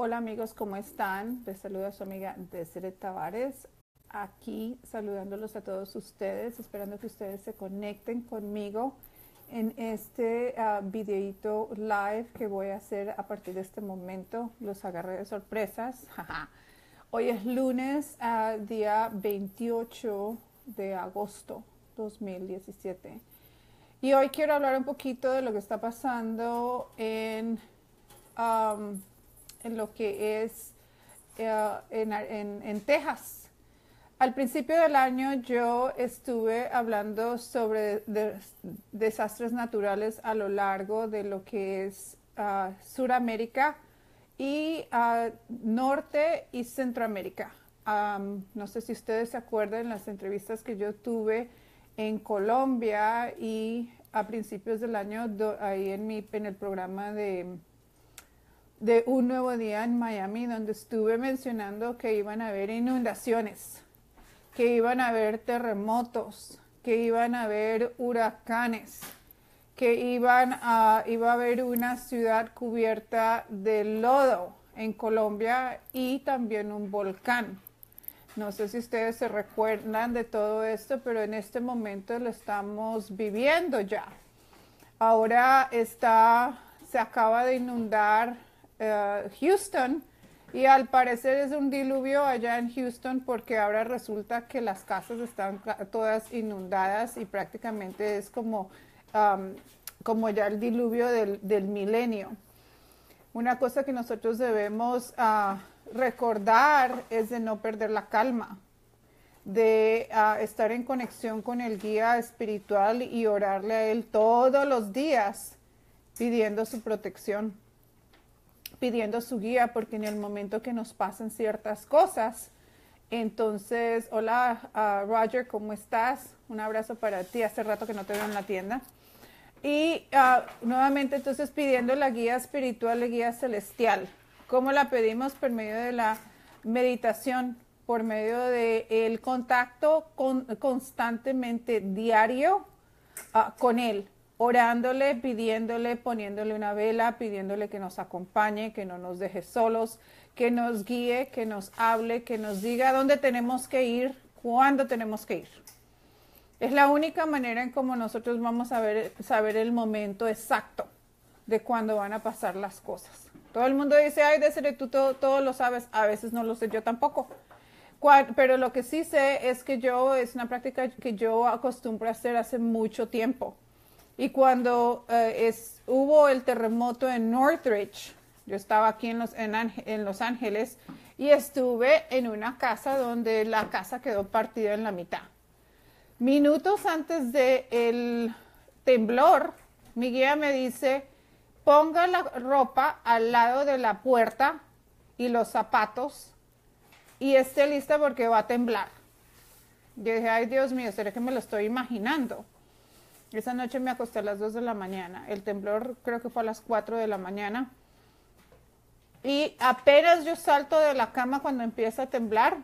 Hola amigos, ¿cómo están? Les saluda su amiga Desiree Tavares, aquí saludándolos a todos ustedes, esperando que ustedes se conecten conmigo en este uh, ah, videito live que voy a hacer a partir de este momento. Los agarré de sorpresas. Hoy es lunes, ah, día 28 de agosto 2017. Y hoy quiero hablar un poquito de lo que está pasando en en lo que es eh, en, Texas. Al principio del año yo estuve hablando sobre desastres naturales a lo largo de lo que es ah, Suramérica y ah, Norte y Centroamérica. no sé si ustedes se acuerdan las entrevistas que yo tuve en Colombia y a principios del año ahí en, mi, en el programa de de un nuevo día en Miami donde estuve mencionando que iban a haber inundaciones, que iban a haber terremotos, que iban a haber huracanes, que iban a, iba a haber una ciudad cubierta de lodo en Colombia y también un volcán. No sé si ustedes se recuerdan de todo esto, pero en este momento lo estamos viviendo ya. Ahora está, se acaba de inundar eh, Houston y al parecer es un diluvio allá en Houston porque ahora resulta que las casas están todas inundadas y prácticamente es como, como ya el diluvio del, milenio. Una cosa que nosotros debemos ah, recordar es de no perder la calma, de ah, estar en conexión con el guía espiritual y orarle a él todos los días pidiendo su protección pidiendo su guía porque en el momento que nos pasan ciertas cosas, entonces, hola ah, Roger, ¿cómo estás? Un abrazo para ti, hace rato que no te veo en la tienda. Y ah, nuevamente entonces pidiendo la guía espiritual, la guía celestial. ¿Cómo la pedimos? Por medio de la meditación, por medio del contacto constantemente diario ah, con Él, orándole, pidiéndole, poniéndole una vela, pidiéndole que nos acompañe, que no nos deje solos, que nos guíe, que nos hable, que nos diga dónde tenemos que ir, cuándo tenemos que ir. Es la única manera en cómo nosotros vamos a ver, saber el momento exacto de cuándo van a pasar las cosas. Todo el mundo dice, ay, de tú todo, todo lo sabes. A veces no lo sé yo tampoco. Pero lo que sí sé es que yo, es una práctica que yo acostumbro a hacer hace mucho tiempo y cuando eh, hubo el terremoto en Northridge, yo estaba aquí en los, Ángeles y estuve en una casa donde la casa quedó partida en la mitad. Minutos antes del temblor, mi guía me dice, ponga la ropa al lado de la puerta y los zapatos y esté lista porque va a temblar. Yo dije, ay Dios mío, será que me lo estoy imaginando. Esa noche me acosté a las 2 de la mañana. El temblor creo que fue a las 4 de la mañana. Y apenas yo salto de la cama cuando empieza a temblar,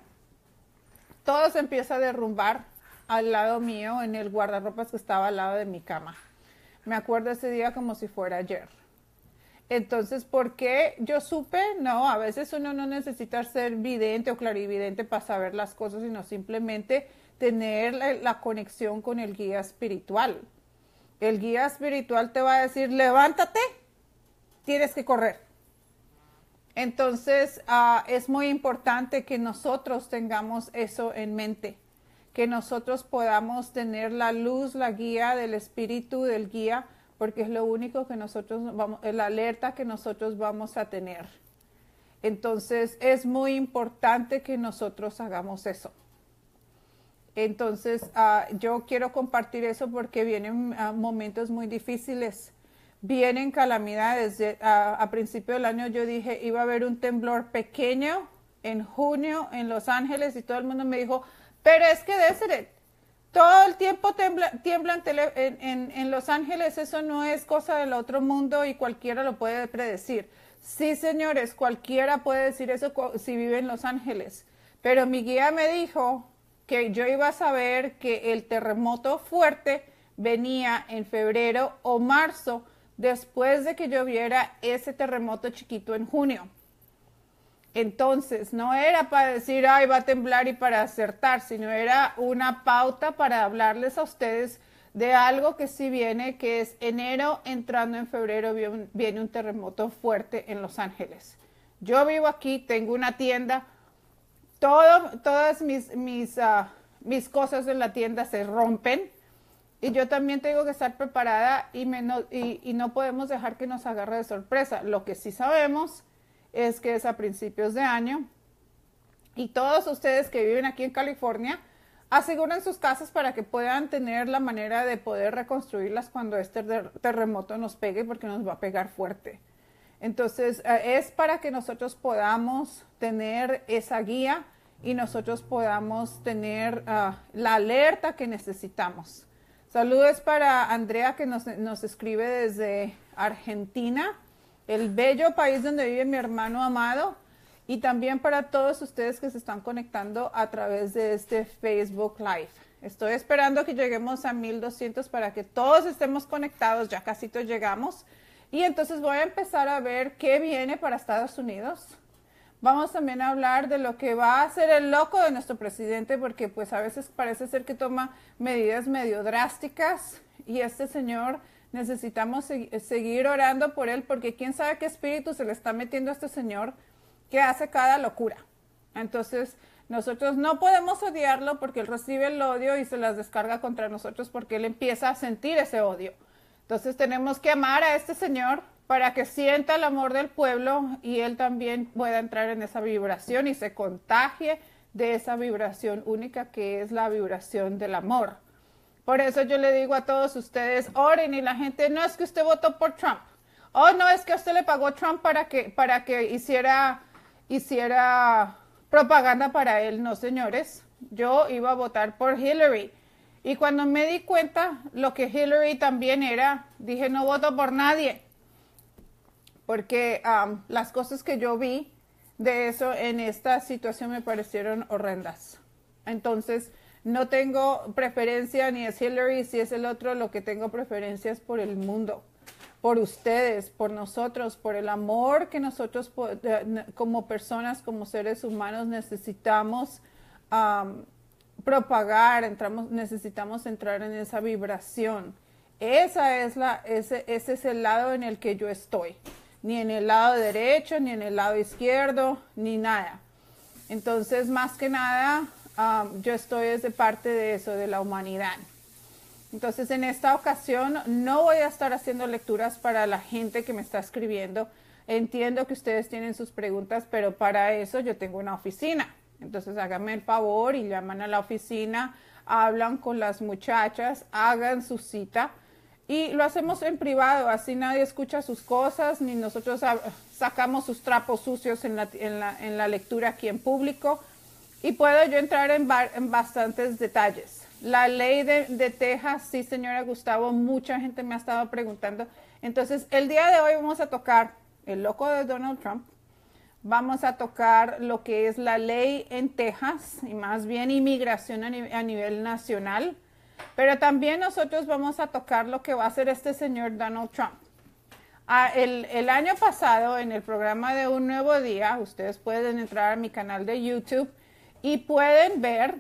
todo se empieza a derrumbar al lado mío en el guardarropas que estaba al lado de mi cama. Me acuerdo ese día como si fuera ayer. Entonces, ¿por qué yo supe? No, a veces uno no necesita ser vidente o clarividente para saber las cosas, sino simplemente tener la, la conexión con el guía espiritual el guía espiritual te va a decir, levántate, tienes que correr. Entonces, ah, es muy importante que nosotros tengamos eso en mente, que nosotros podamos tener la luz, la guía del espíritu del guía, porque es lo único que nosotros vamos, la alerta que nosotros vamos a tener. Entonces, es muy importante que nosotros hagamos eso. Entonces, ah, yo quiero compartir eso porque vienen ah, momentos muy difíciles, vienen calamidades. Ah, a principio del año yo dije, iba a haber un temblor pequeño en junio en Los Ángeles y todo el mundo me dijo, pero es que Deseret, todo el tiempo tiemblan en Los Ángeles, eso no es cosa del otro mundo y cualquiera lo puede predecir. Sí, señores, cualquiera puede decir eso si vive en Los Ángeles, pero mi guía me dijo que yo iba a saber que el terremoto fuerte venía en febrero o marzo después de que lloviera ese terremoto chiquito en junio. Entonces, no era para decir, ay, va a temblar y para acertar, sino era una pauta para hablarles a ustedes de algo que sí viene, que es enero entrando en febrero viene un terremoto fuerte en Los Ángeles. Yo vivo aquí, tengo una tienda, todas ah, mis, cosas en la tienda se rompen y yo también tengo que estar preparada y, y, no podemos dejar que nos agarre de sorpresa. Lo que sí sabemos es que es a principios de año y todos ustedes que viven aquí en California aseguran sus casas para que puedan tener la manera de poder reconstruirlas cuando este terremoto nos pegue porque nos va a pegar fuerte. Entonces eh, es para que nosotros podamos tener esa guía y nosotros podamos tener ah, la alerta que necesitamos. Saludos para Andrea que nos, nos, escribe desde Argentina, el bello país donde vive mi hermano amado, y también para todos ustedes que se están conectando a través de este Facebook Live. Estoy esperando que lleguemos a 1200 para que todos estemos conectados, ya casi llegamos. Y entonces voy a empezar a ver qué viene para Estados Unidos Vamos también a hablar de lo que va a hacer el loco de nuestro presidente, porque pues a veces parece ser que toma medidas medio drásticas y este señor necesitamos seguir orando por él, porque quién sabe qué espíritu se le está metiendo a este señor que hace cada locura. Entonces, nosotros no podemos odiarlo porque él recibe el odio y se las descarga contra nosotros porque él empieza a sentir ese odio. Entonces tenemos que amar a este Señor para que sienta el amor del pueblo y él también pueda entrar en esa vibración y se contagie de esa vibración única que es la vibración del amor. Por eso yo le digo a todos ustedes, oren y la gente, no es que usted votó por Trump. Oh, no, es que usted le pagó Trump para que, para que hiciera, hiciera propaganda para él. No, señores, yo iba a votar por Hillary. Y cuando me di cuenta lo que Hillary también era, dije, no voto por nadie porque las cosas que yo vi de eso en esta situación me parecieron horrendas. Entonces, no tengo preferencia ni es Hillary, si es el otro, lo que tengo preferencia es por el mundo, por ustedes, por nosotros, por el amor que nosotros como personas, como seres humanos necesitamos propagar, necesitamos entrar en esa vibración. Esa es la, ese, ese es el lado en el que yo estoy ni en el lado derecho, ni en el lado izquierdo, ni nada. Entonces, más que nada, yo estoy desde parte de eso, de la humanidad. Entonces, en esta ocasión no voy a estar haciendo lecturas para la gente que me está escribiendo. Entiendo que ustedes tienen sus preguntas, pero para eso yo tengo una oficina. Entonces, háganme el favor y llaman a la oficina, hablan con las muchachas, hagan su cita y lo hacemos en privado, así nadie escucha sus cosas, ni nosotros sacamos sus trapos sucios en la, en la, en la lectura aquí en público. Y puedo yo entrar en, en bastantes detalles. La ley de, de Texas, sí señora Gustavo, mucha gente me ha estado preguntando. Entonces, el día de hoy vamos a tocar el loco de Donald Trump, vamos a tocar lo que es la ley en Texas y más bien inmigración a, nivel nacional. Pero también nosotros vamos a tocar lo que va a hacer este señor Donald Trump. Ah, el, año pasado, en el programa de Un Nuevo Día, ustedes pueden entrar a mi canal de YouTube y pueden ver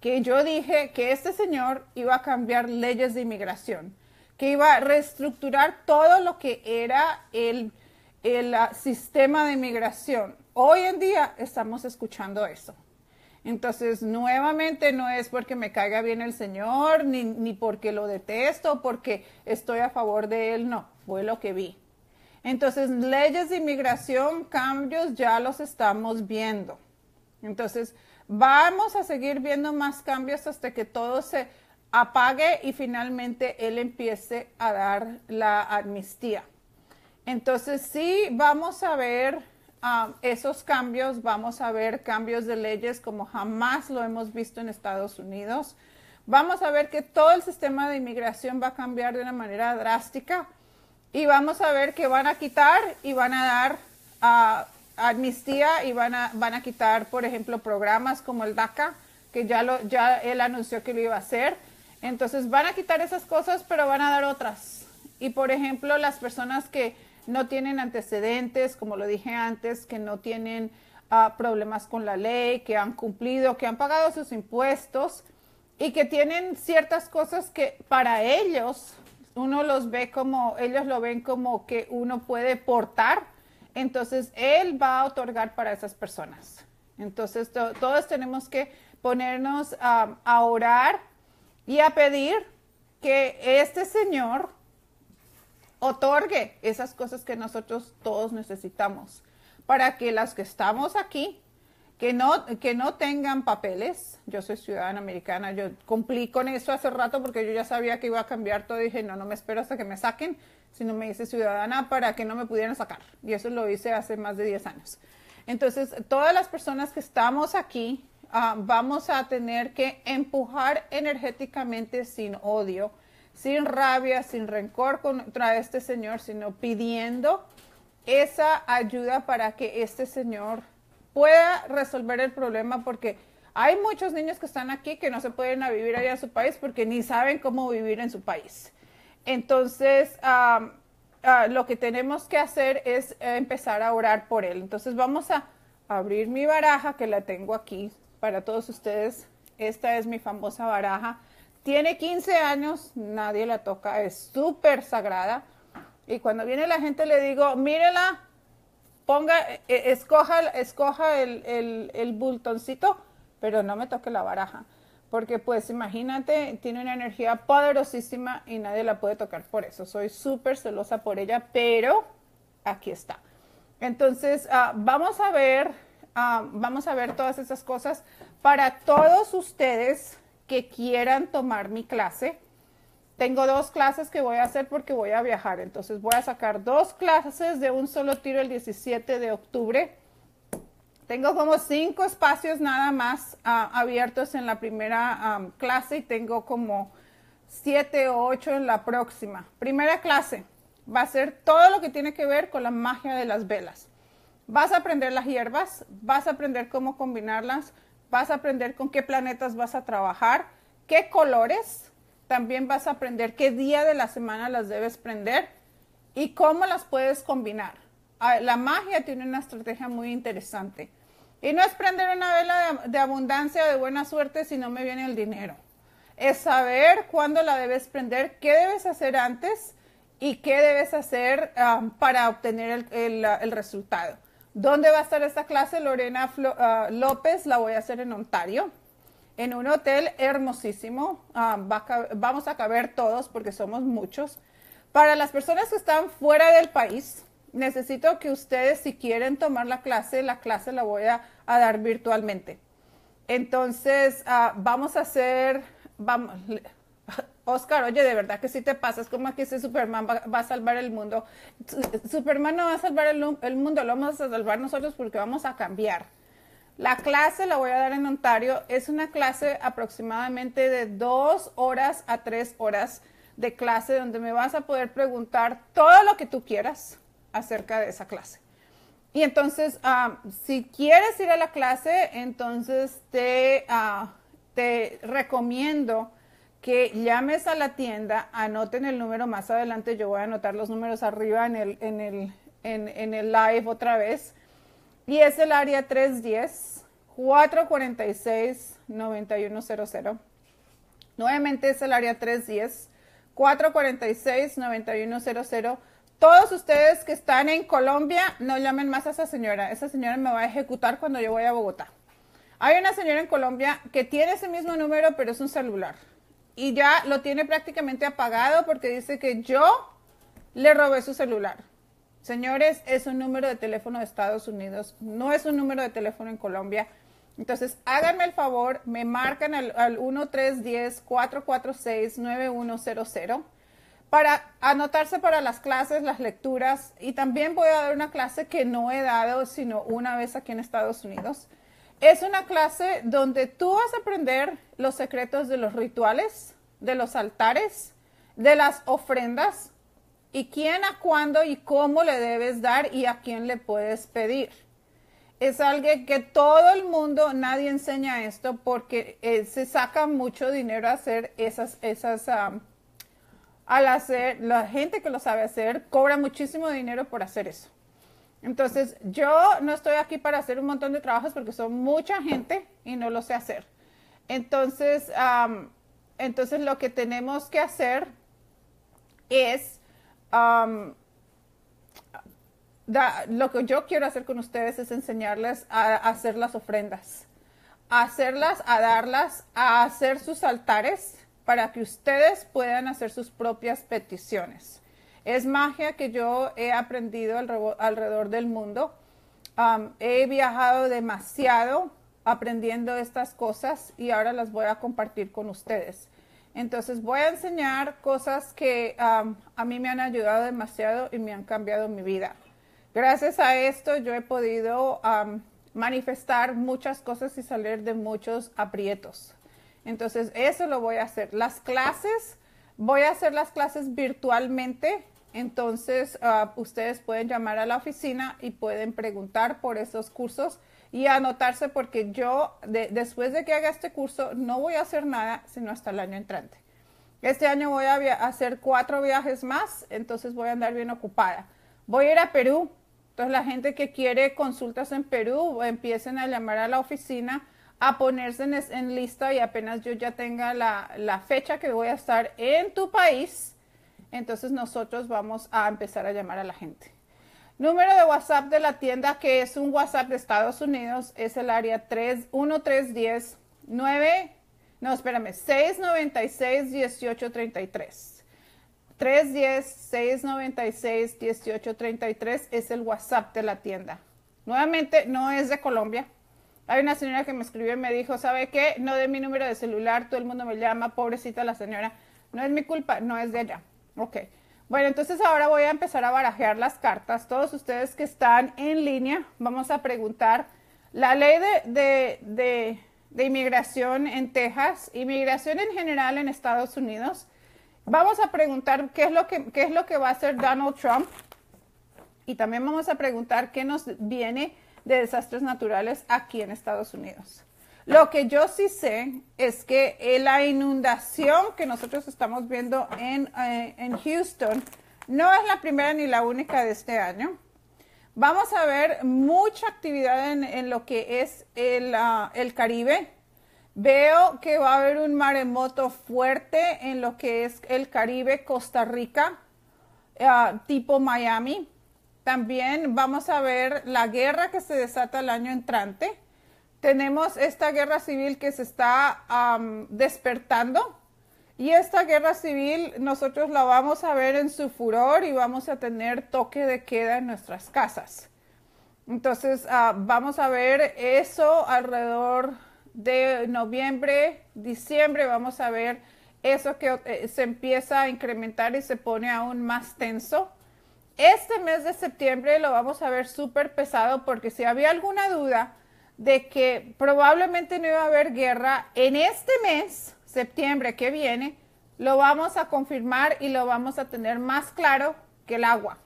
que yo dije que este señor iba a cambiar leyes de inmigración, que iba a reestructurar todo lo que era el, ah, sistema de inmigración. Hoy en día estamos escuchando eso. Entonces, nuevamente no es porque me caiga bien el Señor, ni, ni porque lo detesto, porque estoy a favor de Él, no, fue lo que vi. Entonces, leyes de inmigración, cambios, ya los estamos viendo. Entonces, vamos a seguir viendo más cambios hasta que todo se apague y finalmente Él empiece a dar la amnistía. Entonces, sí, vamos a ver Ah, esos cambios, vamos a ver cambios de leyes como jamás lo hemos visto en Estados Unidos. Vamos a ver que todo el sistema de inmigración va a cambiar de una manera drástica y vamos a ver que van a quitar y van a dar ah, amnistía y van a, van a quitar, por ejemplo, programas como el DACA, que ya, lo, ya él anunció que lo iba a hacer. Entonces van a quitar esas cosas, pero van a dar otras. Y por ejemplo, las personas que no tienen antecedentes, como lo dije antes, que no tienen ah, problemas con la ley, que han cumplido, que han pagado sus impuestos y que tienen ciertas cosas que para ellos uno los ve como, ellos lo ven como que uno puede portar, entonces él va a otorgar para esas personas. Entonces todos tenemos que ponernos ah, a orar y a pedir que este Señor otorgue esas cosas que nosotros todos necesitamos para que las que estamos aquí, que no, que no tengan papeles, yo soy ciudadana americana, yo cumplí con eso hace rato porque yo ya sabía que iba a cambiar todo, dije, no, no me espero hasta que me saquen, sino me hice ciudadana para que no me pudieran sacar. Y eso lo hice hace más de 10 años. Entonces, todas las personas que estamos aquí, ah, vamos a tener que empujar energéticamente sin odio sin rabia, sin rencor contra este Señor, sino pidiendo esa ayuda para que este Señor pueda resolver el problema, porque hay muchos niños que están aquí que no se pueden vivir allá en su país porque ni saben cómo vivir en su país. Entonces, ah, lo que tenemos que hacer es empezar a orar por él. Entonces, vamos a abrir mi baraja que la tengo aquí para todos ustedes. Esta es mi famosa baraja tiene 15 años, nadie la toca, es súper sagrada. Y cuando viene la gente le digo, mírela, ponga, e-, escoja, escoja el, bultoncito, pero no me toque la baraja. Porque pues imagínate, tiene una energía poderosísima y nadie la puede tocar por eso. Soy súper celosa por ella, pero aquí está. Entonces, ah, vamos a ver, ah, vamos a ver todas esas cosas para todos ustedes que quieran tomar mi clase. Tengo dos clases que voy a hacer porque voy a viajar. Entonces voy a sacar dos clases de un solo tiro el 17 de octubre. Tengo como cinco espacios nada más ah, abiertos en la primera clase y tengo como siete o ocho en la próxima. Primera clase va a ser todo lo que tiene que ver con la magia de las velas. Vas a aprender las hierbas, vas a aprender cómo combinarlas, vas a aprender con qué planetas vas a trabajar, qué colores, también vas a aprender qué día de la semana las debes prender y cómo las puedes combinar. Ah, la magia tiene una estrategia muy interesante. Y no es prender una vela de, abundancia o de buena suerte si no me viene el dinero. Es saber cuándo la debes prender, qué debes hacer antes y qué debes hacer ah, para obtener el resultado. ¿Dónde va a estar esta clase? Lorena ah, López, la voy a hacer en Ontario, en un hotel hermosísimo. Ah, vamos a caber todos porque somos muchos. Para las personas que están fuera del país, necesito que ustedes, si quieren tomar la clase, la clase la voy a, dar virtualmente. Entonces, ah, vamos a hacer, vamos, Oscar, oye, de verdad que si te pasas, como aquí dice Superman va, a salvar el mundo. Superman no va a salvar el, mundo, lo vamos a salvar nosotros porque vamos a cambiar. La clase la voy a dar en Ontario, es una clase aproximadamente de dos horas a tres horas de clase donde me vas a poder preguntar todo lo que tú quieras acerca de esa clase. Y entonces, ah, si quieres ir a la clase, entonces te, ah, te recomiendo que llames a la tienda, anoten el número más adelante, yo voy a anotar los números arriba en el, en el, en, el live otra vez, y es el área 310-446-9100. Nuevamente es el área 310-446-9100. Todos ustedes que están en Colombia, no llamen más a esa señora. Esa señora me va a ejecutar cuando yo voy a Bogotá. Hay una señora en Colombia que tiene ese mismo número, pero es un celular y ya lo tiene prácticamente apagado porque dice que yo le robé su celular. Señores, es un número de teléfono de Estados Unidos, no es un número de teléfono en Colombia. Entonces, háganme el favor, me marcan al, al 1310-446-9100 para anotarse para las clases, las lecturas y también voy a dar una clase que no he dado sino una vez aquí en Estados Unidos. Es una clase donde tú vas a aprender los secretos de los rituales, de los altares, de las ofrendas y quién a cuándo y cómo le debes dar y a quién le puedes pedir. Es algo que todo el mundo, nadie enseña esto porque eh, se saca mucho dinero a hacer esas, esas ah, al hacer, la gente que lo sabe hacer cobra muchísimo dinero por hacer eso. Entonces, yo no estoy aquí para hacer un montón de trabajos porque son mucha gente y no lo sé hacer. Entonces, entonces lo que tenemos que hacer es lo que yo quiero hacer con ustedes es enseñarles a, hacer las ofrendas, a hacerlas, a darlas, a hacer sus altares para que ustedes puedan hacer sus propias peticiones. Es magia que yo he aprendido alrededor del mundo. he viajado demasiado aprendiendo estas cosas y ahora las voy a compartir con ustedes. Entonces voy a enseñar cosas que a mí me han ayudado demasiado y me han cambiado mi vida. Gracias a esto yo he podido manifestar muchas cosas y salir de muchos aprietos. Entonces eso lo voy a hacer. Las clases, voy a hacer las clases virtualmente entonces, ah, ustedes pueden llamar a la oficina y pueden preguntar por esos cursos y anotarse porque yo, después de que haga este curso, no voy a hacer nada sino hasta el año entrante. Este año voy a hacer cuatro viajes más, entonces voy a andar bien ocupada. Voy a ir a Perú, entonces la gente que quiere consultas en Perú, empiecen a llamar a la oficina, a ponerse en, lista y apenas yo ya tenga la, la fecha que voy a estar en tu país entonces nosotros vamos a empezar a llamar a la gente. Número de WhatsApp de la tienda, que es un WhatsApp de Estados Unidos, es el área 31310 9, no, espérame, 696 1833. 310 696 1833 es el WhatsApp de la tienda. Nuevamente, no es de Colombia. Hay una señora que me escribió y me dijo, ¿sabe qué? No de mi número de celular, todo el mundo me llama, pobrecita la señora. No es mi culpa, no es de ella. Ok. Bueno, entonces ahora voy a empezar a barajear las cartas. Todos ustedes que están en línea, vamos a preguntar. La ley de, inmigración en Texas, inmigración en general en Estados Unidos, vamos a preguntar qué es lo que, qué es lo que va a hacer Donald Trump y también vamos a preguntar qué nos viene de desastres naturales aquí en Estados Unidos. Lo que yo sí sé es que la inundación que nosotros estamos viendo eh, en, Houston no es la primera ni la única de este año. Vamos a ver mucha actividad en, lo que es ah, el, Caribe. Veo que va a haber un maremoto fuerte en lo que es el Caribe, Costa Rica, ah, tipo Miami. También vamos a ver la guerra que se desata el año entrante tenemos esta guerra civil que se está despertando y esta guerra civil nosotros la vamos a ver en su furor y vamos a tener toque de queda en nuestras casas. Entonces ah, vamos a ver eso alrededor de noviembre, diciembre, vamos a ver eso que eh, se empieza a incrementar y se pone aún más tenso. Este mes de septiembre lo vamos a ver súper pesado porque si había alguna duda, de que probablemente no iba a haber guerra en este mes, septiembre que viene, lo vamos a confirmar y lo vamos a tener más claro que el agua.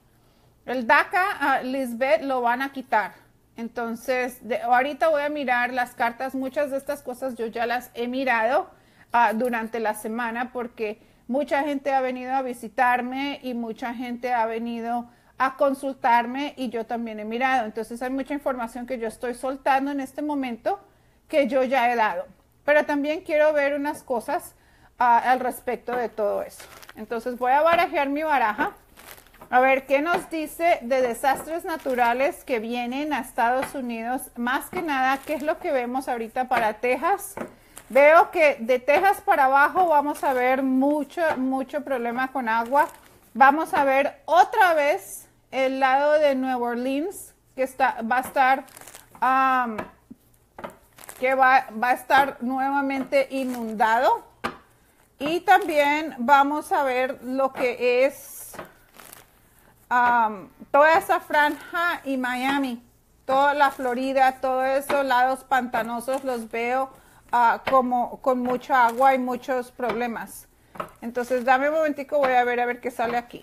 El DACA a Lisbeth lo van a quitar. Entonces, ahorita voy a mirar las cartas. Muchas de estas cosas yo ya las he mirado ah, durante la semana porque mucha gente ha venido a visitarme y mucha gente ha venido a consultarme y yo también he mirado. Entonces hay mucha información que yo estoy soltando en este momento que yo ya he dado. Pero también quiero ver unas cosas ah, al respecto de todo eso. Entonces voy a barajear mi baraja. A ver, ¿qué nos dice de desastres naturales que vienen a Estados Unidos? Más que nada, ¿qué es lo que vemos ahorita para Texas? Veo que de Texas para abajo vamos a ver mucho, mucho problema con agua. Vamos a ver otra vez el lado de Nueva Orleans, que va a estar, que va, a estar nuevamente inundado. Y también vamos a ver lo que es toda esa franja y Miami, toda la Florida, todos esos lados pantanosos los veo ah, como con mucha agua y muchos problemas. Entonces, dame un momentico, voy a ver a ver qué sale aquí.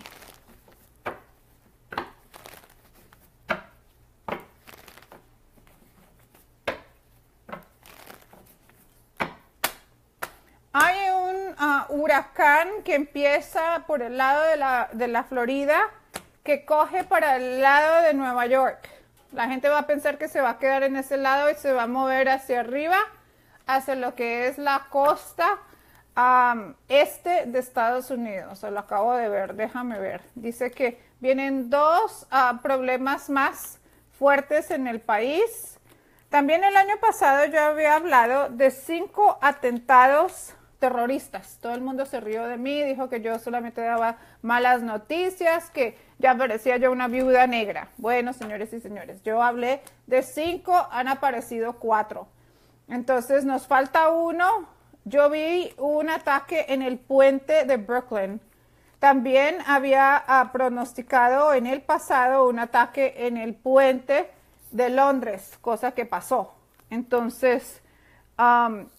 Ah, huracán que empieza por el lado de la, de la Florida, que coge para el lado de Nueva York. La gente va a pensar que se va a quedar en ese lado y se va a mover hacia arriba, hacia lo que es la costa este de Estados Unidos. Se lo acabo de ver, déjame ver. Dice que vienen dos ah, problemas más fuertes en el país. También el año pasado yo había hablado de cinco atentados terroristas. Todo el mundo se rió de mí, dijo que yo solamente daba malas noticias, que ya parecía yo una viuda negra. Bueno, señores y señores, yo hablé de cinco, han aparecido cuatro. Entonces nos falta uno. Yo vi un ataque en el puente de Brooklyn. También había ah, pronosticado en el pasado un ataque en el puente de Londres, cosa que pasó. Entonces,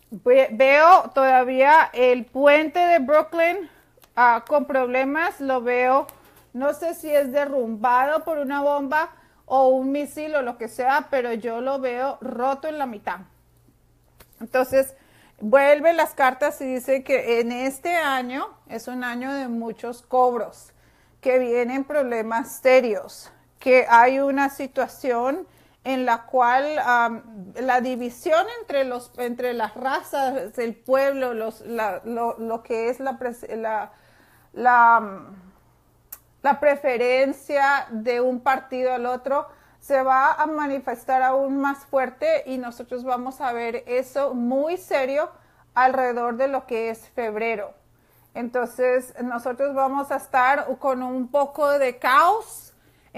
veo todavía el puente de Brooklyn ah, con problemas, lo veo, no sé si es derrumbado por una bomba o un misil o lo que sea, pero yo lo veo roto en la mitad. Entonces, vuelve las cartas y dice que en este año es un año de muchos cobros, que vienen problemas serios, que hay una situación en la cual la división entre, los, entre las razas, el pueblo, los, lo, que es la, la, la, preferencia de un partido al otro, se va a manifestar aún más fuerte y nosotros vamos a ver eso muy serio alrededor de lo que es febrero. Entonces nosotros vamos a estar con un poco de caos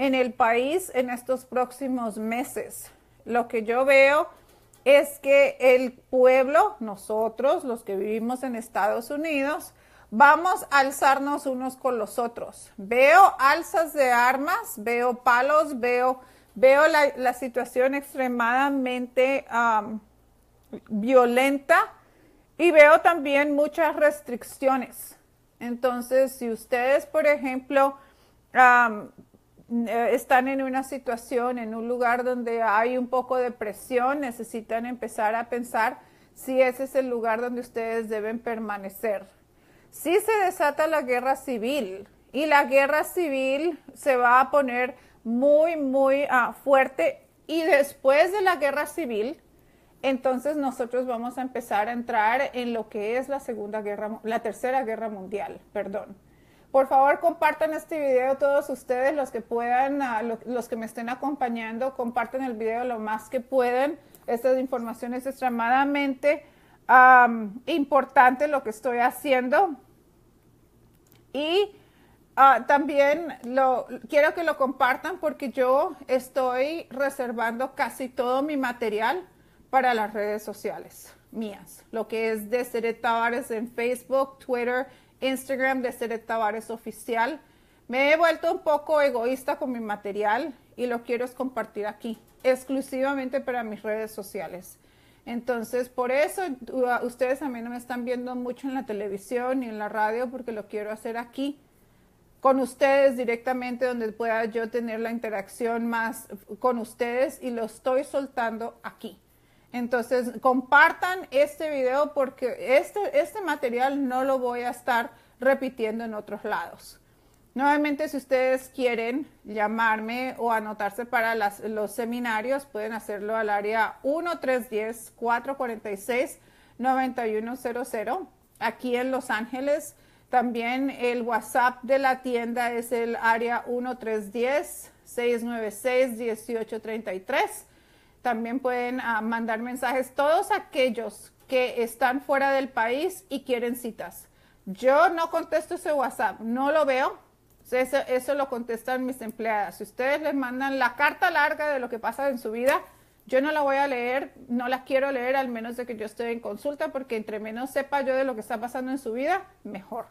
en el país en estos próximos meses. Lo que yo veo es que el pueblo, nosotros, los que vivimos en Estados Unidos, vamos a alzarnos unos con los otros. Veo alzas de armas, veo palos, veo, veo la, situación extremadamente violenta y veo también muchas restricciones. Entonces, si ustedes, por ejemplo, eh, están en una situación, en un lugar donde hay un poco de presión, necesitan empezar a pensar si ese es el lugar donde ustedes deben permanecer. Si se desata la guerra civil y la guerra civil se va a poner muy, muy ah, fuerte y después de la guerra civil, entonces nosotros vamos a empezar a entrar en lo que es la segunda guerra, la tercera guerra mundial, perdón. Por favor, compartan este video todos ustedes, los que puedan, ah, los que me estén acompañando, compartan el video lo más que pueden. Esta información es extremadamente importante lo que estoy haciendo. Y ah, también lo, quiero que lo compartan porque yo estoy reservando casi todo mi material para las redes sociales mías, lo que es de Tavares en Facebook, Twitter, Instagram de Sere Tavares Oficial. Me he vuelto un poco egoísta con mi material y lo quiero compartir aquí, exclusivamente para mis redes sociales. Entonces, por eso ustedes a mí no me están viendo mucho en la televisión ni en la radio, porque lo quiero hacer aquí con ustedes directamente, donde pueda yo tener la interacción más con ustedes y lo estoy soltando aquí. Entonces, compartan este video porque este, este, material no lo voy a estar repitiendo en otros lados. Nuevamente, si ustedes quieren llamarme o anotarse para los seminarios, pueden hacerlo al área 1310-446-9100 aquí en Los Ángeles. También el WhatsApp de la tienda es el área 1310-696-1833. También pueden ah, mandar mensajes todos aquellos que están fuera del país y quieren citas. Yo no contesto ese WhatsApp, no lo veo. Eso, eso lo contestan mis empleadas. Si ustedes les mandan la carta larga de lo que pasa en su vida, yo no la voy a leer, no la quiero leer al menos de que yo esté en consulta, porque entre menos sepa yo de lo que está pasando en su vida, mejor.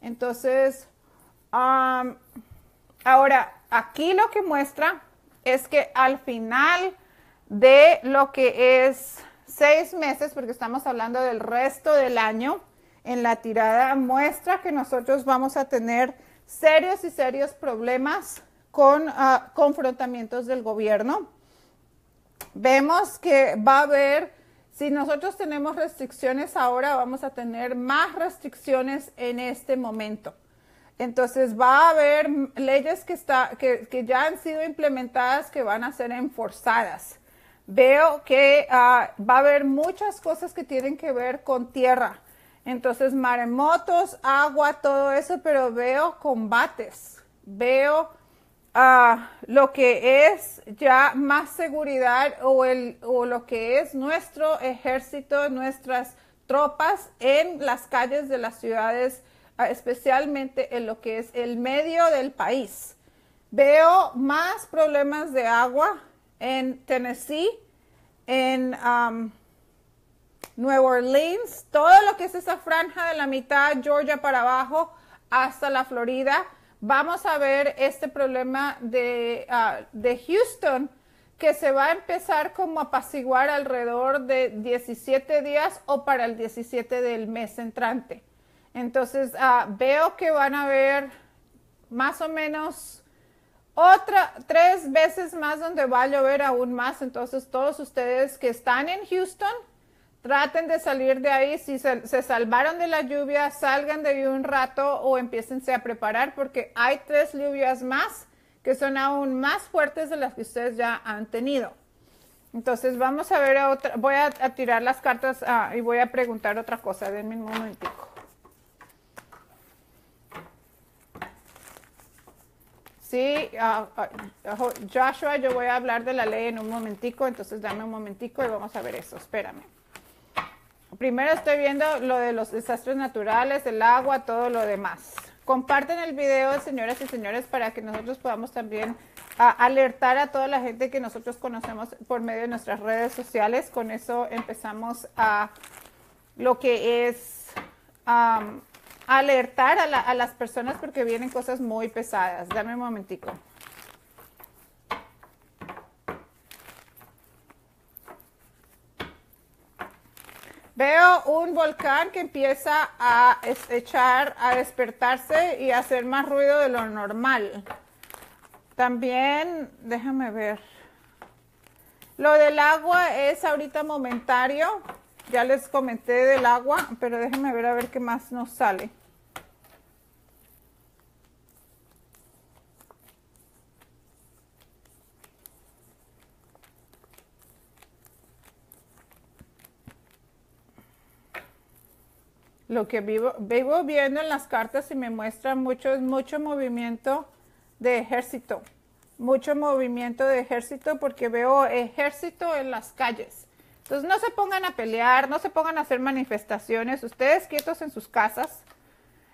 Entonces, ahora, aquí lo que muestra es que al final de lo que es seis meses, porque estamos hablando del resto del año, en la tirada muestra que nosotros vamos a tener serios y serios problemas con ah, confrontamientos del gobierno. Vemos que va a haber, si nosotros tenemos restricciones ahora, vamos a tener más restricciones en este momento. Entonces va a haber leyes que ya han sido implementadas que van a ser enforzadas veo que ah, va a haber muchas cosas que tienen que ver con tierra. Entonces, maremotos, agua, todo eso, pero veo combates, veo ah, lo que es ya más seguridad o, lo que es nuestro ejército, nuestras tropas en las calles de las ciudades, ah, especialmente en lo que es el medio del país. Veo más problemas de agua, en Tennessee, en um, Nueva Orleans, todo lo que es esa franja de la mitad, Georgia para abajo, hasta la Florida. Vamos a ver este problema de, uh, de Houston que se va a empezar como a apaciguar alrededor de 17 días o para el 17 del mes entrante. Entonces uh, veo que van a haber más o menos otra tres veces más donde va a llover aún más. Entonces todos ustedes que están en Houston, traten de salir de ahí. Si se, salvaron de la lluvia, salgan de ahí un rato o empiecense a preparar porque hay tres lluvias más que son aún más fuertes de las que ustedes ya han tenido. Entonces vamos a ver otra, voy a, tirar las cartas ah, y voy a preguntar otra cosa, denme un momentico. Sí, ah, ah, Joshua, yo voy a hablar de la ley en un momentico, entonces dame un momentico y vamos a ver eso, espérame. Primero estoy viendo lo de los desastres naturales, el agua, todo lo demás. Comparten el video, señoras y señores, para que nosotros podamos también ah, alertar a toda la gente que nosotros conocemos por medio de nuestras redes sociales. Con eso empezamos a lo que es alertar a, las personas porque vienen cosas muy pesadas. Dame un momentico. Veo un volcán que empieza a echar, a despertarse y a hacer más ruido de lo normal. También, déjame ver. Lo del agua es ahorita momentario. Ya les comenté del agua, pero déjame ver a ver qué más nos sale. Lo que vivo, vivo viendo en las cartas y me muestra mucho es mucho movimiento de ejército. Mucho movimiento de ejército porque veo ejército en las calles. Entonces no se pongan a pelear, no se pongan a hacer manifestaciones, ustedes quietos en sus casas.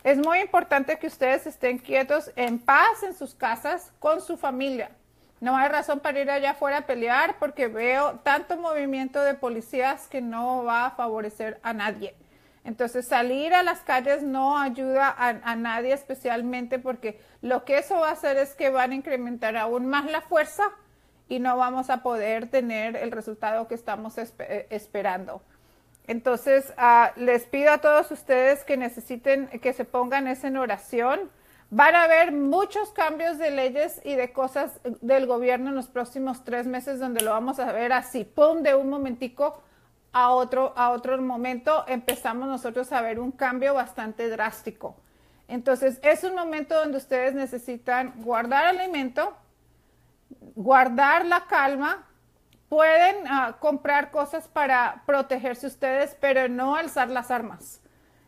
Es muy importante que ustedes estén quietos en paz en sus casas con su familia. No hay razón para ir allá afuera a pelear porque veo tanto movimiento de policías que no va a favorecer a nadie. Entonces salir a las calles no ayuda a, nadie especialmente porque lo que eso va a hacer es que van a incrementar aún más la fuerza y no vamos a poder tener el resultado que estamos eh, esperando. Entonces ah, les pido a todos ustedes que necesiten que se pongan eso en oración. Van a haber muchos cambios de leyes y de cosas del gobierno en los próximos tres meses donde lo vamos a ver así, ¡pum!, de un momentico a otro, momento empezamos nosotros a ver un cambio bastante drástico. Entonces, es un momento donde ustedes necesitan guardar alimento, guardar la calma, pueden ah, comprar cosas para protegerse ustedes, pero no alzar las armas.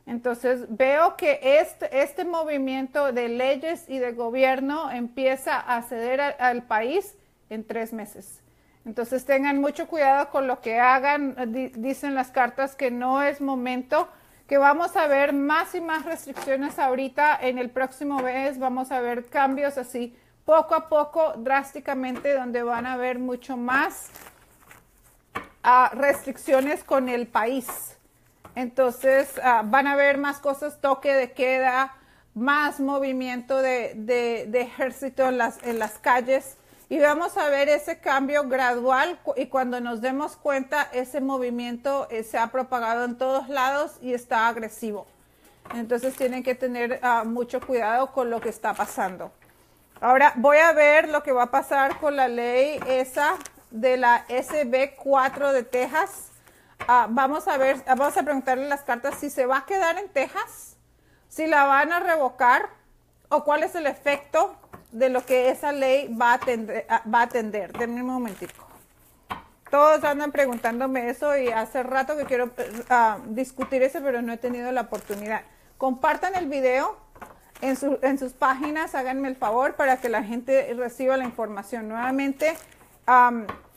Entonces, veo que este, este movimiento de leyes y de gobierno empieza a ceder al país en tres meses. Entonces tengan mucho cuidado con lo que hagan, dicen las cartas que no es momento, que vamos a ver más y más restricciones ahorita, en el próximo mes vamos a ver cambios así poco a poco, drásticamente, donde van a haber mucho más ah, restricciones con el país. Entonces ah, van a haber más cosas, toque de queda, más movimiento de, ejército en las, en las calles y vamos a ver ese cambio gradual y cuando nos demos cuenta ese movimiento eh, se ha propagado en todos lados y está agresivo. Entonces tienen que tener ah, mucho cuidado con lo que está pasando. Ahora voy a ver lo que va a pasar con la ley esa de la SB4 de Texas. Ah, vamos a ver, ah, vamos a preguntarle las cartas si se va a quedar en Texas, si la van a revocar o cuál es el efecto de lo que esa ley va a atender. Ah, va a atender. Denme un momentico. Todos andan preguntándome eso y hace rato que quiero eh, ah, discutir eso, pero no he tenido la oportunidad. Compartan el video en, sus páginas, háganme el favor para que la gente reciba la información. Nuevamente,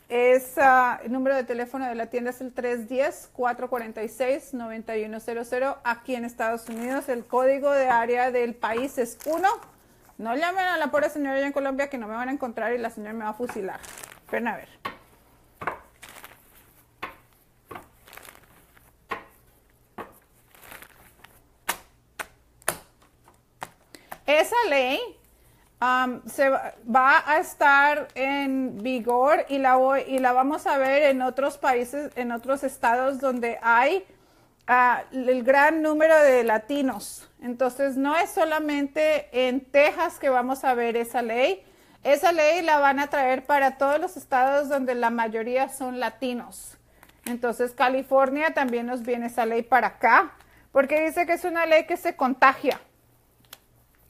es, ah, el número de teléfono de la tienda es el 310-446-9100 aquí en Estados Unidos. El código de área del país es 1. No llamen a la pobre señora allá en Colombia que no me van a encontrar y la señora me va a fusilar. Esperen a ver. Esa ley se va a estar en vigor y la, y la vamos a ver en otros países, en otros estados donde hay a el gran número de latinos. Entonces, no es solamente en Texas que vamos a ver esa ley. Esa ley la van a traer para todos los estados donde la mayoría son latinos. Entonces, California también nos viene esa ley para acá, porque dice que es una ley que se contagia.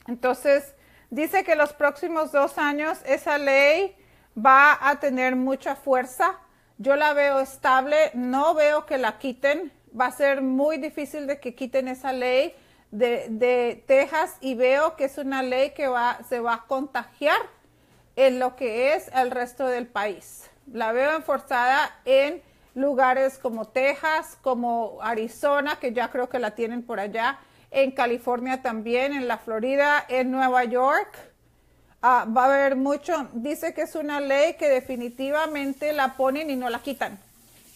Entonces, dice que los próximos dos años esa ley va a tener mucha fuerza. Yo la veo estable, no veo que la quiten va a ser muy difícil de que quiten esa ley de, Texas y veo que es una ley que va, se va a contagiar en lo que es el resto del país. La veo enforzada en lugares como Texas, como Arizona, que ya creo que la tienen por allá, en California también, en la Florida, en Nueva York. Ah, va a haber mucho, dice que es una ley que definitivamente la ponen y no la quitan.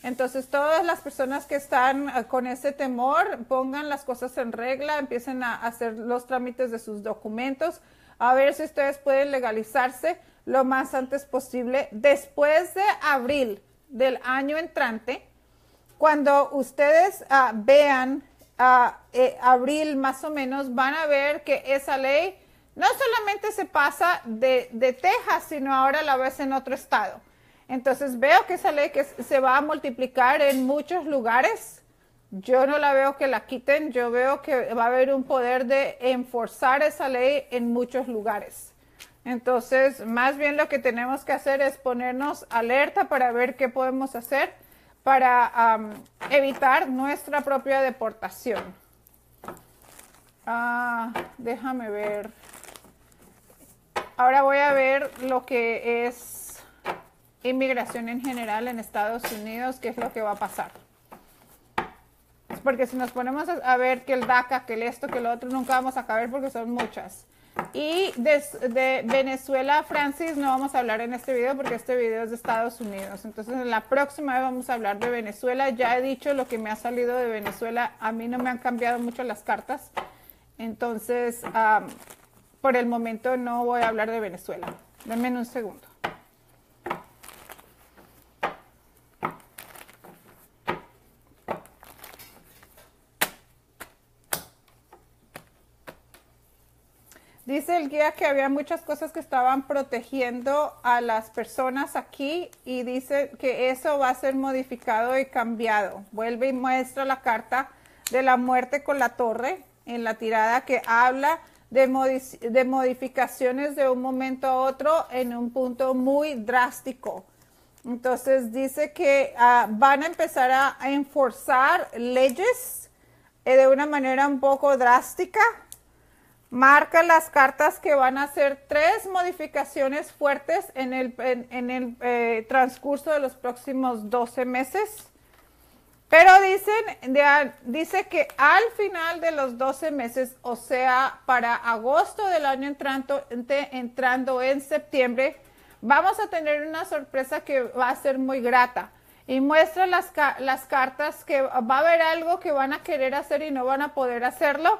Entonces, todas las personas que están eh, con ese temor, pongan las cosas en regla, empiecen a, hacer los trámites de sus documentos, a ver si ustedes pueden legalizarse lo más antes posible, después de abril del año entrante, cuando ustedes ah, vean a ah, eh, abril más o menos, van a ver que esa ley no solamente se pasa de, de Texas, sino ahora la ves en otro estado. Entonces veo que esa ley que se va a multiplicar en muchos lugares. Yo no la veo que la quiten, yo veo que va a haber un poder de enforzar esa ley en muchos lugares. Entonces, más bien lo que tenemos que hacer es ponernos alerta para ver qué podemos hacer para evitar nuestra propia deportación. Ah, déjame ver. Ahora voy a ver lo que es inmigración en general en Estados Unidos, qué es lo que va a pasar. Porque si nos ponemos a ver que el DACA, que el esto, que el otro, nunca vamos a caber porque son muchas. Y de, Venezuela, Francis, no vamos a hablar en este video porque este video es de Estados Unidos. Entonces, en la próxima vez vamos a hablar de Venezuela. Ya he dicho lo que me ha salido de Venezuela. A mí no me han cambiado mucho las cartas. Entonces, por el momento no voy a hablar de Venezuela. Denme un segundo. El guía que había muchas cosas que estaban protegiendo a las personas aquí y dice que eso va a ser modificado y cambiado. Vuelve y muestra la carta de la muerte con la torre en la tirada que habla de, de modificaciones de un momento a otro en un punto muy drástico. Entonces dice que ah, van a empezar a enforzar leyes eh, de una manera un poco drástica Marca las cartas que van a hacer tres modificaciones fuertes en el, eh, transcurso de los próximos 12 meses. Pero dicen, dice que al final de los 12 meses, o sea, para agosto del año entrando, entrando en septiembre, vamos a tener una sorpresa que va a ser muy grata. Y muestra las, las cartas que va a haber algo que van a querer hacer y no van a poder hacerlo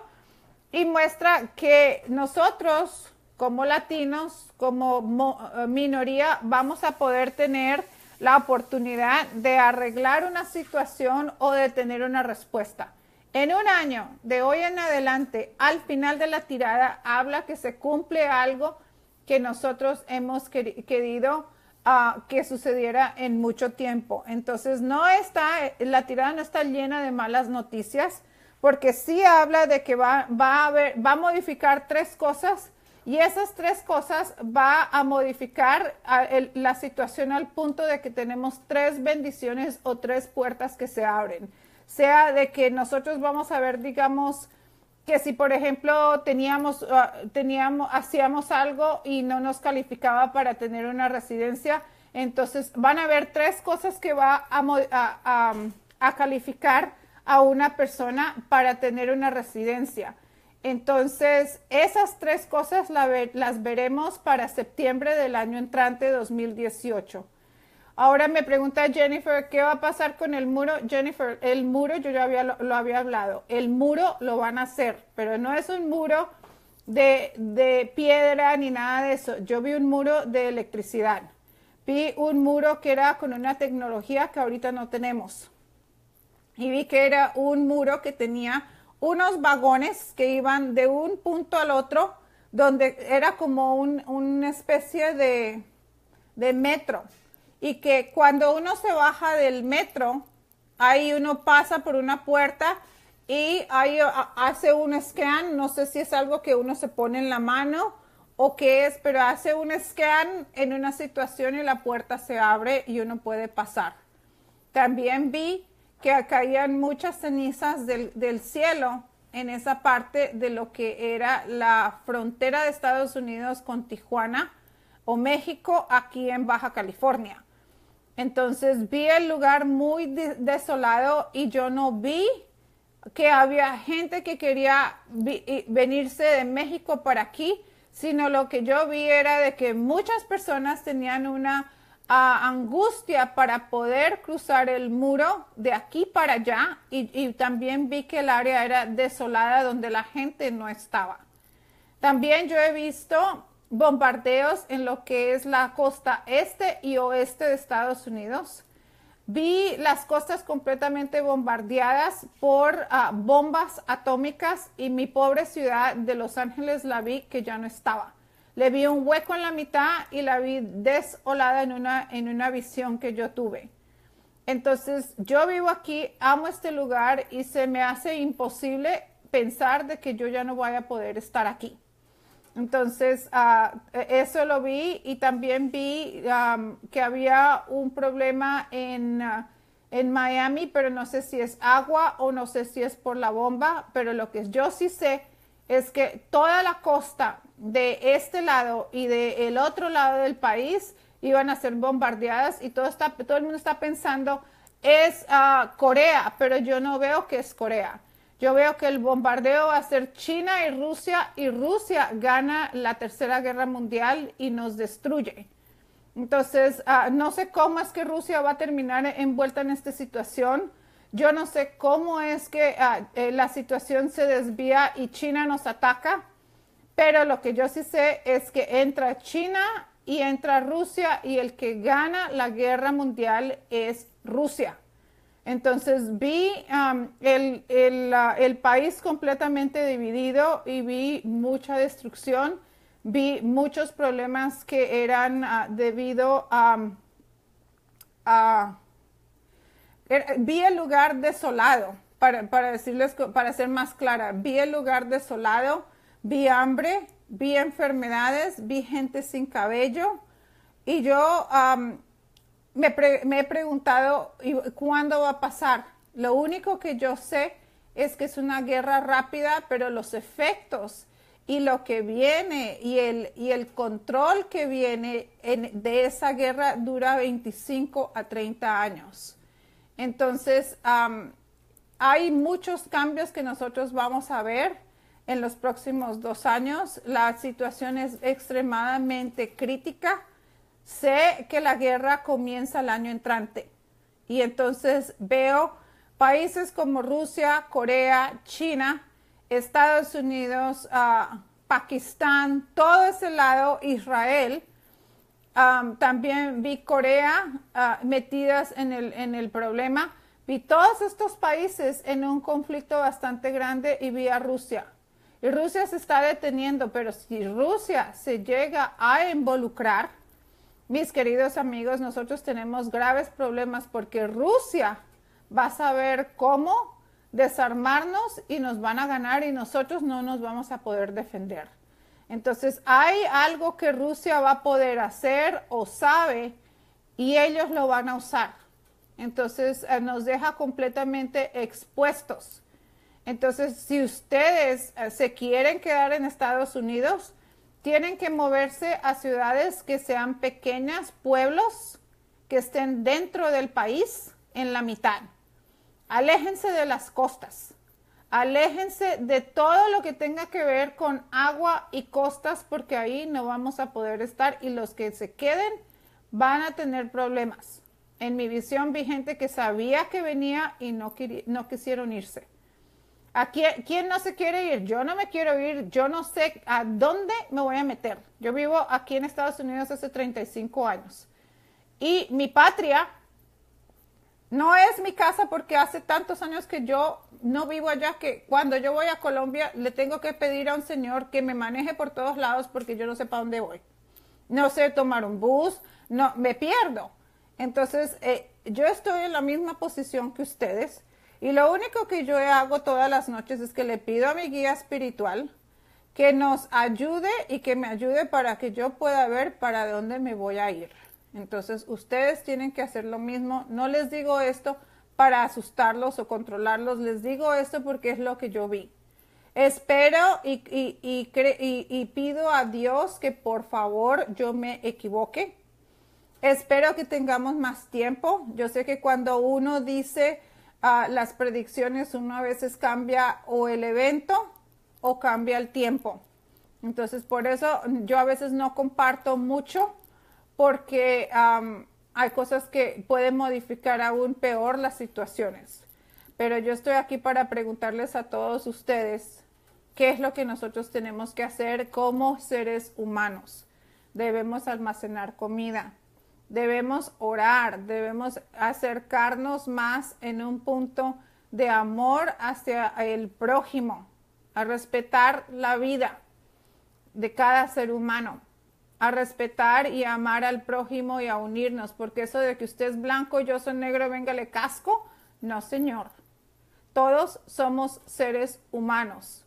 y muestra que nosotros como latinos, como eh, minoría, vamos a poder tener la oportunidad de arreglar una situación o de tener una respuesta. En un año, de hoy en adelante, al final de la tirada, habla que se cumple algo que nosotros hemos querido ah, que sucediera en mucho tiempo. Entonces, no está, eh, la tirada no está llena de malas noticias, porque sí habla de que va, va, a, va a modificar tres cosas y esas tres cosas va a modificar la situación al punto de que tenemos tres bendiciones o tres puertas que se abren. Sea de que nosotros vamos a ver, digamos, que si por ejemplo teníamos, ah, teníamos, hacíamos algo y no nos calificaba para tener una residencia, entonces van a haber tres cosas que va a calificar a una persona para tener una residencia. Entonces, esas tres cosas las veremos para septiembre del año entrante 2018. Ahora me pregunta Jennifer, ¿qué va a pasar con el muro? Jennifer, el muro, yo ya había, lo, había hablado, el muro lo van a hacer, pero no es un muro de, de piedra ni nada de eso. Yo vi un muro de electricidad, vi un muro que era con una tecnología que ahorita no tenemos y vi que era un muro que tenía unos vagones que iban de un punto al otro, donde era como un, una especie de, de metro. Y que cuando uno se baja del metro, ahí uno pasa por una puerta y ahí hace un scan, no sé si es algo que uno se pone en la mano o qué es, pero hace un scan en una situación y la puerta se abre y uno puede pasar. También vi que caían muchas cenizas del, cielo en esa parte de lo que era la frontera de Estados Unidos con Tijuana o México aquí en Baja California. Entonces vi el lugar muy desolado y yo no vi que había gente que quería venirse de México para aquí, sino lo que yo vi era de que muchas personas tenían una a angustia para poder cruzar el muro de aquí para allá y, también vi que el área era desolada donde la gente no estaba. También yo he visto bombardeos en lo que es la costa este y oeste de Estados Unidos. Vi las costas completamente bombardeadas por ah, bombas atómicas y mi pobre ciudad de Los Ángeles la vi que ya no estaba. Le vi un hueco en la mitad y la vi desolada en una, en una visión que yo tuve. Entonces, yo vivo aquí, amo este lugar y se me hace imposible pensar de que yo ya no voy a poder estar aquí. Entonces, ah, eso lo vi y también vi que había un problema en, ah, en Miami, pero no sé si es agua o no sé si es por la bomba, pero lo que yo sí sé es que toda la costa de este lado y del el otro lado del país iban a ser bombardeadas y todo, está, todo el mundo está pensando es ah, Corea, pero yo no veo que es Corea. Yo veo que el bombardeo va a ser China y Rusia y Rusia gana la tercera guerra mundial y nos destruye. Entonces, ah, no sé cómo es que Rusia va a terminar envuelta en esta situación. Yo no sé cómo es que ah, eh, la situación se desvía y China nos ataca, pero lo que yo sí sé es que entra China y entra Rusia y el que gana la guerra mundial es Rusia. Entonces vi ah, el, país completamente dividido y vi mucha destrucción, vi muchos problemas que eran ah, debido a vi el lugar desolado, para, decirles, para ser más clara, vi el lugar desolado, vi hambre, vi enfermedades, vi gente sin cabello y yo me, he preguntado cuándo va a pasar. Lo único que yo sé es que es una guerra rápida, pero los efectos y lo que viene y el, control que viene de esa guerra dura 25 a 30 años. Entonces, hay muchos cambios que nosotros vamos a ver en los próximos dos años. La situación es extremadamente crítica. Sé que la guerra comienza el año entrante y entonces veo países como Rusia, Corea, China, Estados Unidos, ah, Pakistán, todo ese lado, Israel, también vi Corea ah, metidas en el, en el problema. Vi todos estos países en un conflicto bastante grande y vi a Rusia. Y Rusia se está deteniendo, pero si Rusia se llega a involucrar, mis queridos amigos, nosotros tenemos graves problemas porque Rusia va a saber cómo desarmarnos y nos van a ganar y nosotros no nos vamos a poder defender. Entonces, hay algo que Rusia va a poder hacer o sabe y ellos lo van a usar. Entonces, eh, nos deja completamente expuestos. Entonces, si ustedes eh, se quieren quedar en Estados Unidos, tienen que moverse a ciudades que sean pequeñas, pueblos que estén dentro del país en la mitad. Aléjense de las costas. Aléjense de todo lo que tenga que ver con agua y costas porque ahí no vamos a poder estar y los que se queden van a tener problemas. En mi visión vi gente que sabía que venía y no, no quisieron irse. ¿A quién, quién, no se quiere ir? Yo no me quiero ir, yo no sé a dónde me voy a meter. Yo vivo aquí en Estados Unidos hace 35 años y mi patria no es mi casa porque hace tantos años que yo no vivo allá que cuando yo voy a Colombia le tengo que pedir a un señor que me maneje por todos lados porque yo no sé para dónde voy. No sé tomar un bus, no, me pierdo. Entonces, eh, yo estoy en la misma posición que ustedes y lo único que yo hago todas las noches es que le pido a mi guía espiritual que nos ayude y que me ayude para que yo pueda ver para dónde me voy a ir. Entonces, ustedes tienen que hacer lo mismo. No les digo esto para asustarlos o controlarlos, les digo esto porque es lo que yo vi. Espero y, pido a Dios que por favor yo me equivoque. Espero que tengamos más tiempo. Yo sé que cuando uno dice ah, las predicciones, uno a veces cambia o el evento o cambia el tiempo. Entonces, por eso yo a veces no comparto mucho porque hay cosas que pueden modificar aún peor las situaciones. Pero yo estoy aquí para preguntarles a todos ustedes qué es lo que nosotros tenemos que hacer como seres humanos. Debemos almacenar comida, debemos orar, debemos acercarnos más en un punto de amor hacia el prójimo, a respetar la vida de cada ser humano a respetar y a amar al prójimo y a unirnos, porque eso de que usted es blanco, yo soy negro, venga, casco, no, señor. Todos somos seres humanos.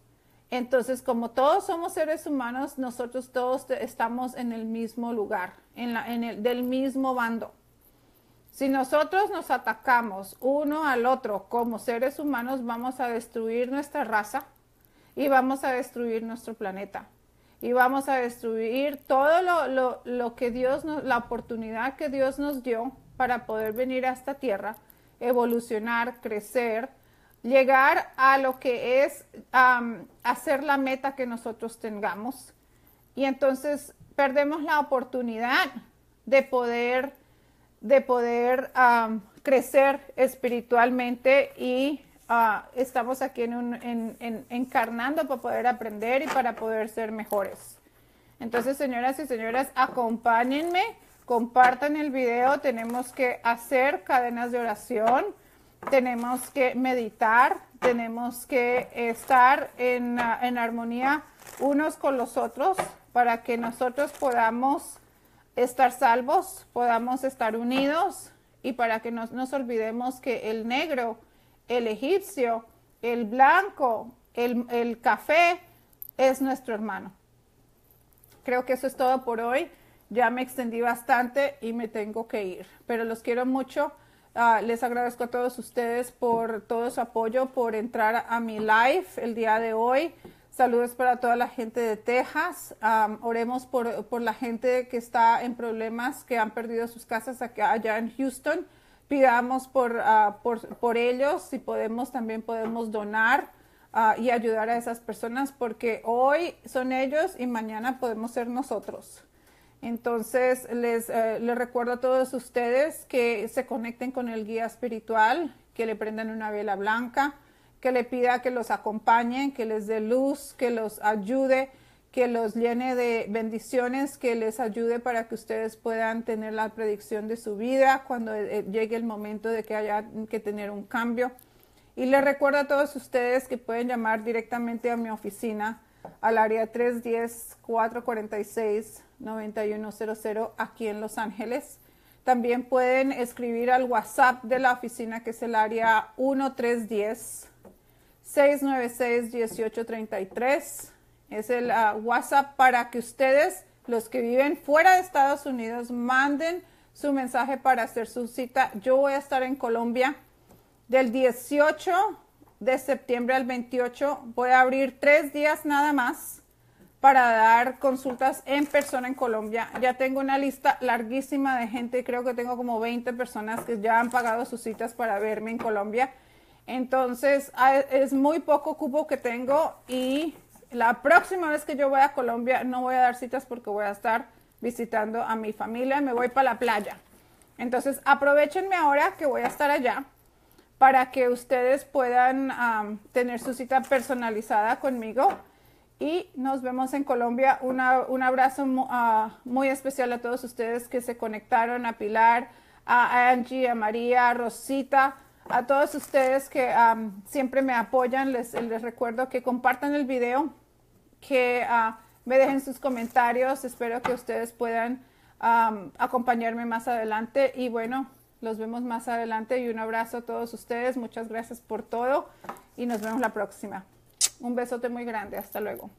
Entonces, como todos somos seres humanos, nosotros todos estamos en el mismo lugar, en, la, en el, del mismo bando. Si nosotros nos atacamos uno al otro como seres humanos, vamos a destruir nuestra raza y vamos a destruir nuestro planeta y vamos a destruir todo lo, que Dios nos, la oportunidad que Dios nos dio para poder venir a esta tierra, evolucionar, crecer, llegar a lo que es hacer la meta que nosotros tengamos. Y entonces perdemos la oportunidad de poder, de poder crecer espiritualmente y Ah, estamos aquí en encarnando para poder aprender y para poder ser mejores. Entonces, señoras y señores, acompáñenme, compartan el video, tenemos que hacer cadenas de oración, tenemos que meditar, tenemos que estar en, ah, en armonía unos con los otros para que nosotros podamos estar salvos, podamos estar unidos y para que no nos olvidemos que el negro el egipcio, el blanco, el, el café, es nuestro hermano. Creo que eso es todo por hoy. Ya me extendí bastante y me tengo que ir, pero los quiero mucho. Ah, les agradezco a todos ustedes por todo su apoyo, por entrar a, mi live el día de hoy. Saludos para toda la gente de Texas. oremos por, por, la gente que está en problemas, que han perdido sus casas acá, allá en Houston pidamos por, ah, ellos, y podemos también podemos donar ah, y ayudar a esas personas porque hoy son ellos y mañana podemos ser nosotros. Entonces les, eh, les recuerdo a todos ustedes que se conecten con el guía espiritual, que le prendan una vela blanca, que le pida que los acompañen, que les dé luz, que los ayude que los llene de bendiciones, que les ayude para que ustedes puedan tener la predicción de su vida cuando eh, eh, llegue el momento de que haya que tener un cambio. Y les recuerdo a todos ustedes que pueden llamar directamente a mi oficina al área 310-446-9100 aquí en Los Ángeles. También pueden escribir al WhatsApp de la oficina que es el área 1310 696 1833 es el ah, WhatsApp para que ustedes, los que viven fuera de Estados Unidos, manden su mensaje para hacer su cita. Yo voy a estar en Colombia del 18 de septiembre al 28. Voy a abrir tres días nada más para dar consultas en persona en Colombia. Ya tengo una lista larguísima de gente, creo que tengo como 20 personas que ya han pagado sus citas para verme en Colombia. Entonces, ah, es muy poco cupo que tengo y la próxima vez que yo voy a Colombia no voy a dar citas porque voy a estar visitando a mi familia y me voy para la playa. Entonces, aprovechenme ahora que voy a estar allá para que ustedes puedan tener su cita personalizada conmigo. Y nos vemos en Colombia. un abrazo ah, muy especial a todos ustedes que se conectaron, a Pilar, a Angie, a María, a Rosita, a todos ustedes que siempre me apoyan. Les, les recuerdo que compartan el video que ah, me dejen sus comentarios. Espero que ustedes puedan acompañarme más adelante. Y bueno, los vemos más adelante. Y un abrazo a todos ustedes. Muchas gracias por todo. Y nos vemos la próxima. Un besote muy grande. Hasta luego.